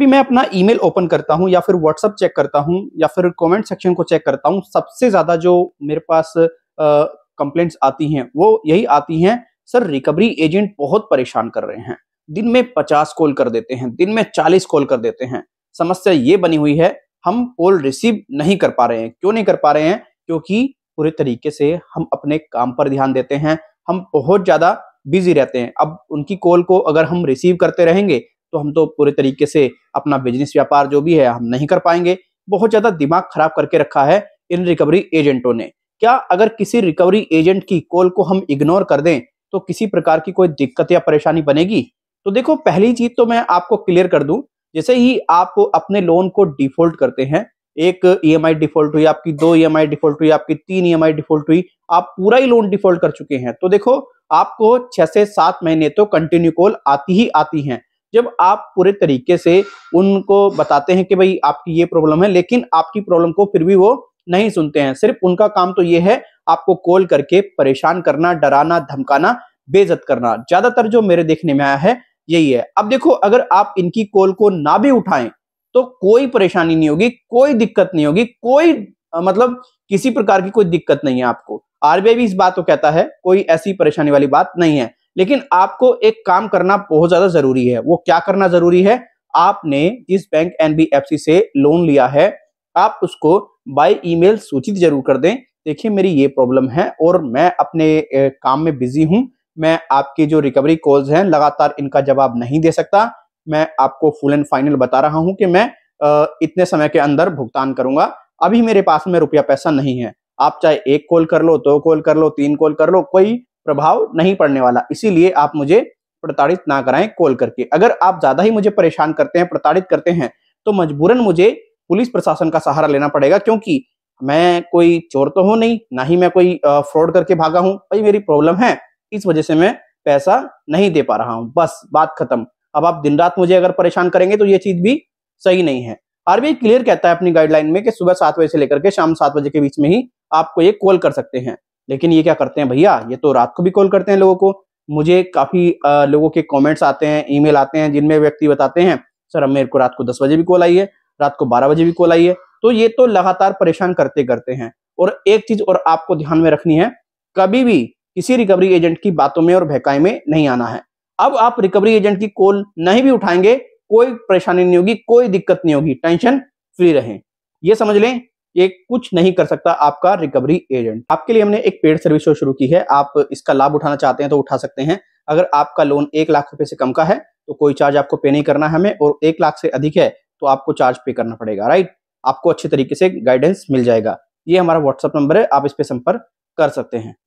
भी मैं अपना ईमेल ओपन करता हूँ या फिर व्हाट्सअप चेक करता हूँ या फिर कमेंट सेक्शन को चेक करता हूँ सबसे ज़्यादा जो मेरे पास कंप्लेंट्स आती हैं वो यही आती हैं सर रिकवरी एजेंट बहुत परेशान कर रहे हैं दिन में पचास कॉल कर देते हैं दिन में चालीस कॉल कर देते हैं समस्या ये बनी हुई है हम कॉल रिसीव नहीं कर पा रहे हैं क्यों नहीं कर पा रहे हैं क्योंकि पूरे तरीके से हम अपने काम पर ध्यान देते हैं हम बहुत ज़्यादा बिजी रहते हैं अब उनकी कॉल को अगर हम रिसीव करते रहेंगे तो हम तो पूरे तरीके से अपना बिजनेस व्यापार जो भी है हम नहीं कर पाएंगे बहुत ज्यादा दिमाग खराब करके रखा है इन रिकवरी एजेंटों ने क्या अगर किसी रिकवरी एजेंट की कॉल को हम इग्नोर कर दें तो किसी प्रकार की कोई दिक्कत या परेशानी बनेगी तो देखो पहली चीज तो मैं आपको क्लियर कर दूं जैसे ही आप अपने लोन को डिफॉल्ट करते हैं एक ई e डिफॉल्ट हुई आपकी दो ई e डिफॉल्ट हुई आपकी तीन ई e डिफॉल्ट हुई आप पूरा ही लोन डिफॉल्ट कर चुके हैं तो देखो आपको छह से सात महीने तो कंटिन्यू कॉल आती ही आती हैं जब आप पूरे तरीके से उनको बताते हैं कि भाई आपकी ये प्रॉब्लम है लेकिन आपकी प्रॉब्लम को फिर भी वो नहीं सुनते हैं सिर्फ उनका काम तो ये है आपको कॉल करके परेशान करना डराना धमकाना बेजत करना ज्यादातर जो मेरे देखने में आया है यही है अब देखो अगर आप इनकी कॉल को ना भी उठाएं तो कोई परेशानी नहीं होगी कोई दिक्कत नहीं होगी कोई मतलब किसी प्रकार की कोई दिक्कत नहीं है आपको आरबीआई भी इस बात को कहता है कोई ऐसी परेशानी वाली बात नहीं है लेकिन आपको एक काम करना बहुत ज्यादा जरूरी है वो क्या करना जरूरी है आपने जिस बैंक एनबीएफसी से लोन लिया है आप उसको बाय ईमेल सूचित जरूर कर दें देखिए मेरी ये प्रॉब्लम है और मैं अपने काम में बिजी हूं मैं आपकी जो रिकवरी कॉल्स हैं लगातार इनका जवाब नहीं दे सकता मैं आपको फुल एंड फाइनल बता रहा हूं कि मैं इतने समय के अंदर भुगतान करूंगा अभी मेरे पास में रुपया पैसा नहीं है आप चाहे एक कॉल कर लो दो तो कॉल कर लो तीन कॉल कर लो कोई प्रभाव नहीं पड़ने वाला इसीलिए आप मुझे प्रताड़ित ना कराएं कॉल करके अगर आप ज्यादा ही मुझे परेशान करते हैं प्रताड़ित करते हैं तो मजबूरन मुझे पुलिस प्रशासन का सहारा लेना पड़ेगा क्योंकि मैं कोई चोर तो हूं नहीं ना ही मैं कोई फ्रॉड करके भागा हूं भाई मेरी प्रॉब्लम है इस वजह से मैं पैसा नहीं दे पा रहा हूं बस बात खत्म अब आप दिन रात मुझे अगर परेशान करेंगे तो ये चीज भी सही नहीं है आरबीआई क्लियर कहता है अपनी गाइडलाइन में कि सुबह सात बजे से लेकर के शाम सात बजे के बीच में ही आपको ये कॉल कर सकते हैं लेकिन ये क्या करते हैं भैया ये तो रात को भी कॉल करते हैं लोगों को मुझे काफी लोगों के कमेंट्स आते हैं ईमेल आते हैं जिनमें व्यक्ति बताते हैं सर मेरे को रात को दस बजे भी कॉल आई है रात को बारह बजे भी कॉल आई है तो ये तो लगातार परेशान करते करते हैं और एक चीज और आपको ध्यान में रखनी है कभी भी किसी रिकवरी एजेंट की बातों में और बहकाई में नहीं आना है अब आप रिकवरी एजेंट की कॉल नहीं भी उठाएंगे कोई परेशानी नहीं होगी कोई दिक्कत नहीं होगी टेंशन फ्री रहें ये समझ लें ये कुछ नहीं कर सकता आपका रिकवरी एजेंट आपके लिए हमने एक पेड सर्विस शो शुरू की है आप इसका लाभ उठाना चाहते हैं तो उठा सकते हैं अगर आपका लोन एक लाख रुपए से कम का है तो कोई चार्ज आपको पे नहीं करना है हमें और एक लाख से अधिक है तो आपको चार्ज पे करना पड़ेगा राइट आपको अच्छे तरीके से गाइडेंस मिल जाएगा ये हमारा व्हाट्सअप नंबर है आप इस पर संपर्क कर सकते हैं